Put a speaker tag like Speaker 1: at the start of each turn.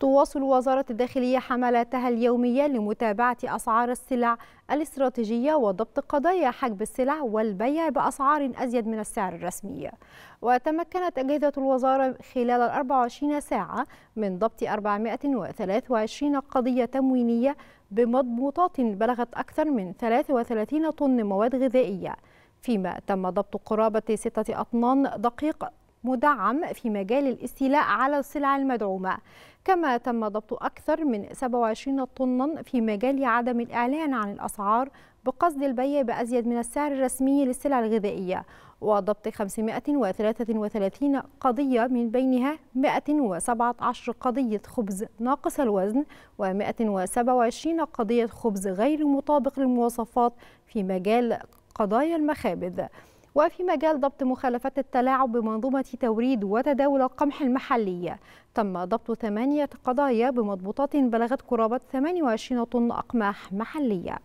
Speaker 1: تواصل وزارة الداخلية حملاتها اليومية لمتابعة أسعار السلع الاستراتيجية وضبط قضايا حجب السلع والبيع بأسعار أزيد من السعر الرسمي وتمكنت أجهزة الوزارة خلال ال 24 ساعة من ضبط 423 قضية تموينية بمضبوطات بلغت أكثر من 33 طن مواد غذائية فيما تم ضبط قرابة ستة أطنان دقيق مدعم في مجال الاستيلاء على السلع المدعومة كما تم ضبط أكثر من 27 طنا في مجال عدم الإعلان عن الأسعار بقصد البيع بأزيد من السعر الرسمي للسلع الغذائية وضبط 533 قضية من بينها 117 قضية خبز ناقص الوزن و127 قضية خبز غير مطابق للمواصفات في مجال قضايا المخابز وفي مجال ضبط مخالفات التلاعب بمنظومة توريد وتداول القمح المحلي تم ضبط ثمانية قضايا بمضبوطات بلغت قرابة 28 طن أقماح محلية